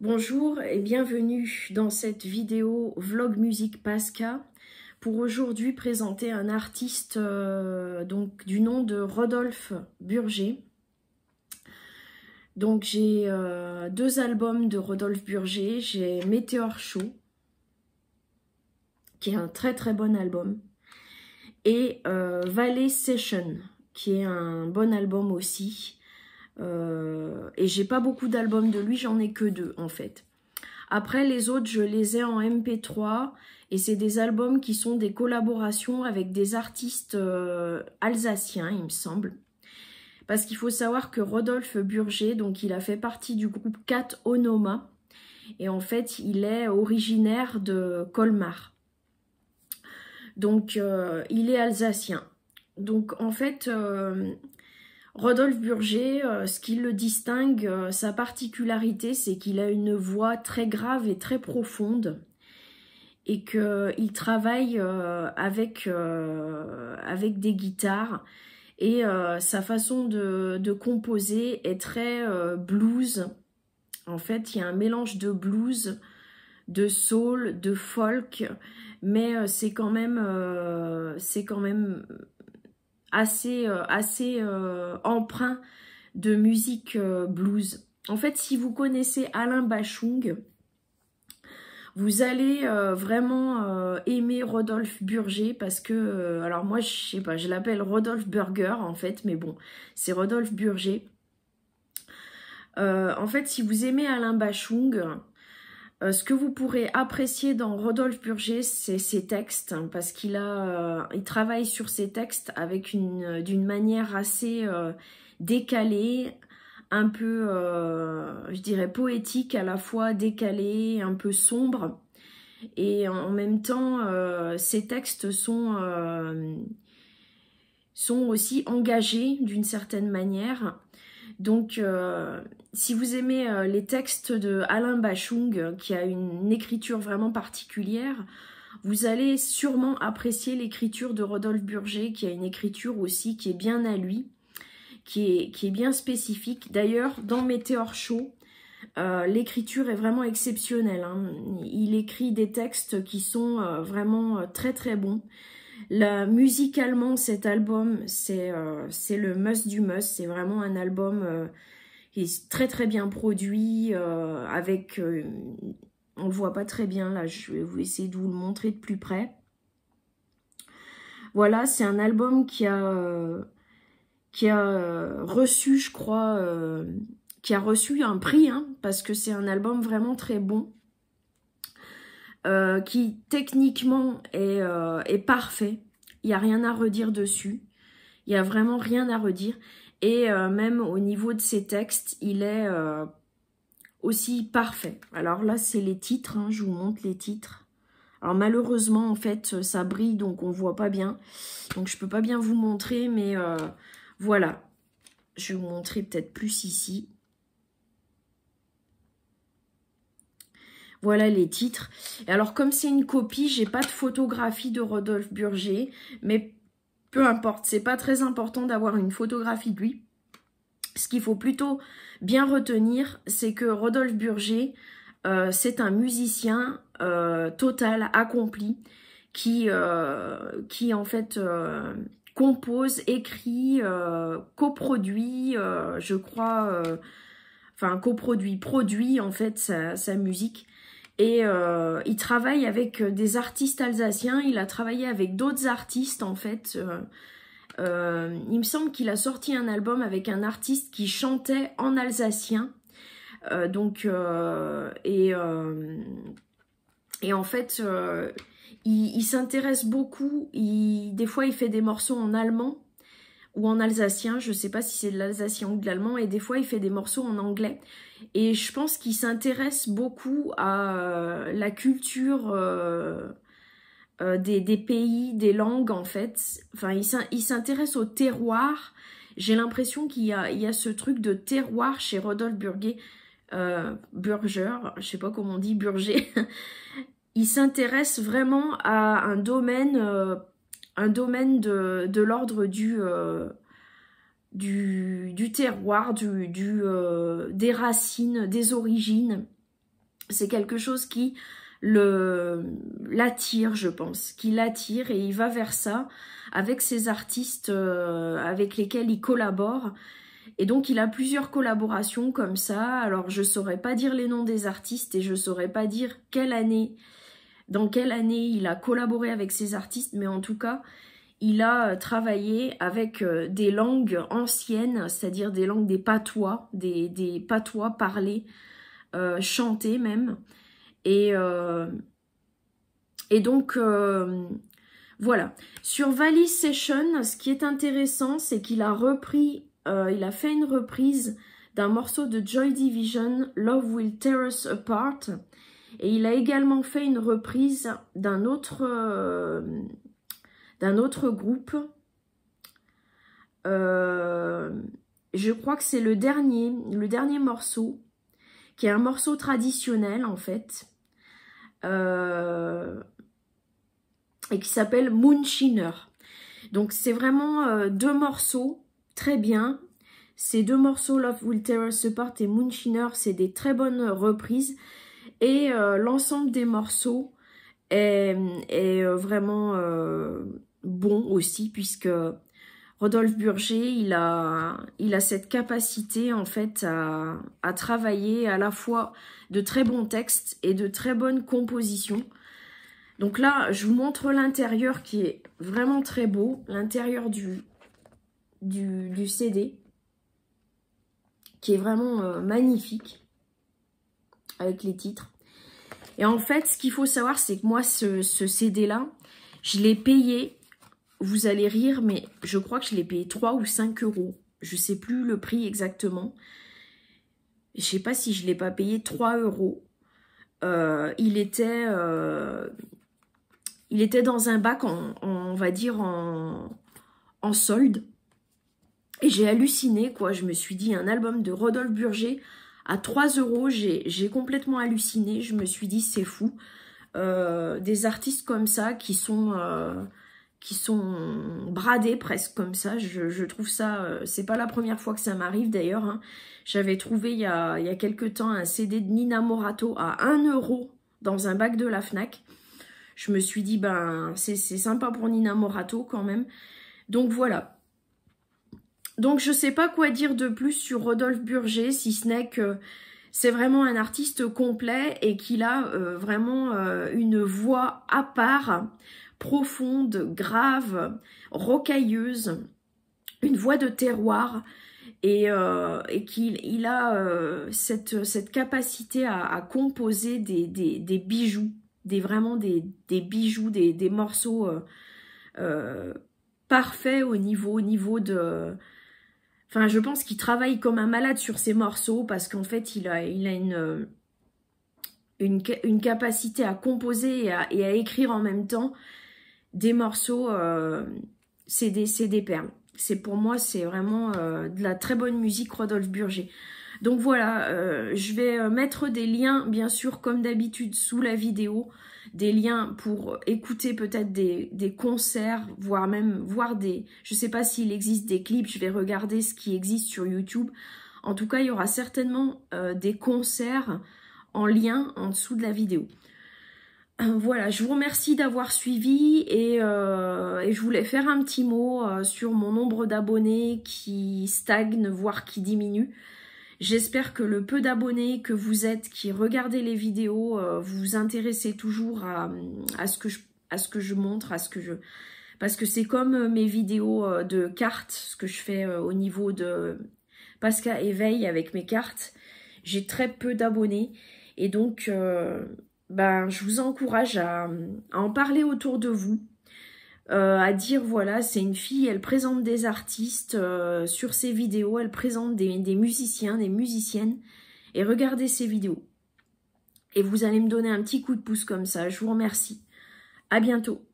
Bonjour et bienvenue dans cette vidéo Vlog Musique Pasca pour aujourd'hui présenter un artiste euh, donc, du nom de Rodolphe Burger. Donc j'ai euh, deux albums de Rodolphe Burger, j'ai Meteor Show qui est un très très bon album et euh, Valley Session qui est un bon album aussi euh, et j'ai pas beaucoup d'albums de lui, j'en ai que deux en fait. Après les autres, je les ai en MP3 et c'est des albums qui sont des collaborations avec des artistes euh, alsaciens, il me semble. Parce qu'il faut savoir que Rodolphe Burger, donc il a fait partie du groupe 4 Onoma et en fait il est originaire de Colmar. Donc euh, il est alsacien. Donc en fait, Rodolphe Burger, euh, ce qui le distingue, euh, sa particularité, c'est qu'il a une voix très grave et très profonde et qu'il travaille euh, avec, avec des guitares et sa façon de, composer est très blues. En fait, il y a un mélange de blues, de soul, de folk, mais c'est quand même, c'est quand même assez, euh, assez euh, emprunt de musique euh, blues. En fait, si vous connaissez Alain Bachung, vous allez vraiment aimer Rodolphe Burger parce que, alors moi, je sais pas, je l'appelle Rodolphe Burger en fait, mais bon, c'est Rodolphe Burger. en fait, si vous aimez Alain Bachung, euh, ce que vous pourrez apprécier dans Rodolphe Burger, c'est ses textes, hein, parce qu'il a, euh, il travaille sur ses textes avec euh, d'une manière assez décalée, un peu, je dirais, poétique, à la fois décalée, un peu sombre. Et en, même temps, ses textes sont, sont aussi engagés d'une certaine manière. Donc, euh, si vous aimez euh, les textes de Alain Bachung, qui a une écriture vraiment particulière, vous allez sûrement apprécier l'écriture de Rodolphe Burger, qui a une écriture aussi qui est bien à lui, qui est, bien spécifique. D'ailleurs, dans Météor Show, euh, l'écriture est vraiment exceptionnelle. Hein. Il écrit des textes qui sont vraiment très très bons. Là, musicalement, cet album, euh, c'est le must du must. C'est vraiment un album euh, qui est très très bien produit, euh, avec... on le voit pas très bien là, je vais vous essayer de vous le montrer de plus près. Voilà, c'est un album qui a, qui a reçu, je crois, qui a reçu un prix, hein, parce que c'est un album vraiment très bon. Euh, qui techniquement est, euh, parfait. Il n'y a rien à redire dessus. Il n'y a vraiment rien à redire. Et euh, même au niveau de ses textes, il est aussi parfait. Alors là, c'est les titres. Hein. je vous montre les titres. Alors malheureusement, en fait, ça brille, donc on ne voit pas bien. Donc je ne peux pas bien vous montrer, mais voilà. Je vais vous montrer peut-être plus ici. Voilà les titres. Et alors, comme c'est une copie, j'ai pas de photographie de Rodolphe Burger, mais peu importe, c'est pas très important d'avoir une photographie de lui. Ce qu'il faut plutôt bien retenir, c'est que Rodolphe Burger, euh, c'est un musicien euh, total, accompli, qui, euh, qui en fait compose, écrit, coproduit, je crois, enfin coproduit, produit en fait sa musique. Et euh, il travaille avec euh, des artistes alsaciens, il a travaillé avec d'autres artistes en fait. Euh, il me semble qu'il a sorti un album avec un artiste qui chantait en alsacien. donc, et, et en fait, il, s'intéresse beaucoup. des fois, il fait des morceaux en allemand ou en alsacien, je sais pas si c'est de l'alsacien ou de l'allemand, et des fois il fait des morceaux en anglais. Et je pense qu'il s'intéresse beaucoup à euh, la culture euh, euh, des, pays, des langues en fait. Enfin, il s'intéresse au terroir. J'ai l'impression qu'il y, a ce truc de terroir chez Rodolphe Burger, euh, Burger, je sais pas comment on dit, Burger. il s'intéresse vraiment à un domaine un domaine de, l'ordre euh, du, du, terroir, du, euh, des racines, des origines. C'est quelque chose qui l'attire, je pense, qui l'attire et il va vers ça avec ses artistes euh, avec lesquels il collabore. Et donc il a plusieurs collaborations comme ça. Alors je saurais pas dire les noms des artistes et je saurais pas dire quelle année dans quelle année il a collaboré avec ces artistes, mais en tout cas, il a euh, travaillé avec euh, des langues anciennes, c'est-à-dire des langues des patois, des, patois parlés, euh, chantés même. Et, donc, voilà. Sur Valley Session, ce qui est intéressant, c'est qu'il a repris, il a fait une reprise d'un morceau de Joy Division, Love Will Tear Us Apart. Et il a également fait une reprise d'un autre, euh, d'un autre, groupe. Euh, je crois que c'est le dernier, le dernier morceau, qui est un morceau traditionnel en fait, euh, et qui s'appelle Moonshiner. Donc c'est vraiment deux morceaux très bien, ces deux morceaux, Love Will Terror Support et Moonshiner, c'est des très bonnes reprises. Et euh, l'ensemble des morceaux est, euh, vraiment euh, bon aussi, puisque Rodolphe Burger, il a, cette capacité en fait à, travailler à la fois de très bons textes et de très bonnes compositions. Donc là, je vous montre l'intérieur qui est vraiment très beau, l'intérieur du, CD, qui est vraiment magnifique avec les titres. Et en fait, ce qu'il faut savoir, c'est que moi, ce, CD-là, je l'ai payé, vous allez rire, mais je crois que je l'ai payé 3 ou 5 euros. Je sais plus le prix exactement. Je sais pas si je l'ai pas payé 3 euros. Euh, il était... Euh, il était dans un bac, on va dire, en, en solde. Et j'ai halluciné, quoi. Je me suis dit, un album de Rodolphe Burger à 3 euros, j'ai complètement halluciné. Je me suis dit, c'est fou. Euh, des artistes comme ça qui sont, euh, qui sont bradés presque comme ça, je, trouve ça... Euh, c'est pas la première fois que ça m'arrive d'ailleurs. Hein. J'avais trouvé il y a, il y a quelques temps un CD de Nina Morato à 1 euro dans un bac de la FNAC. Je me suis dit, ben, c'est sympa pour Nina Morato quand même. Donc voilà, donc je ne sais pas quoi dire de plus sur Rodolphe Burger, si ce n'est que c'est vraiment un artiste complet et qu'il a euh, vraiment euh, une voix à part, profonde, grave, rocailleuse, une voix de terroir et, euh, qu'il il a cette, cette, capacité à, composer des, bijoux, des vraiment des, des bijoux, des, morceaux parfaits au niveau, au niveau de Enfin, je pense qu'il travaille comme un malade sur ses morceaux parce qu'en fait, il a, une, euh, une, capacité à composer et à, écrire en même temps des morceaux. Euh, c'est des, perles. pour moi, c'est vraiment euh, de la très bonne musique Rodolphe Burger. Donc voilà, euh, je vais mettre des liens, bien sûr, comme d'habitude, sous la vidéo des liens pour écouter peut-être des, concerts, voire même voir des... Je sais pas s'il existe des clips, je vais regarder ce qui existe sur YouTube. En tout cas, il y aura certainement euh, des concerts en lien en dessous de la vidéo. Euh, voilà, je vous remercie d'avoir suivi et, euh, je voulais faire un petit mot sur mon nombre d'abonnés qui stagne, voire qui diminue. J'espère que le peu d'abonnés que vous êtes, qui regardez les vidéos, euh, vous intéressez toujours à, ce que je, à ce que je montre, à ce que je... Parce que c'est comme euh, mes vidéos euh, de cartes, ce que je fais au niveau de Pascal Éveil avec mes cartes. J'ai très peu d'abonnés. Et donc, ben, je vous encourage à en parler autour de vous, euh, à dire voilà c'est une fille, elle présente des artistes euh, sur ses vidéos, elle présente des, des, musiciens, des musiciennes et regardez ses vidéos. Et vous allez me donner un petit coup de pouce comme ça, je vous remercie. À bientôt.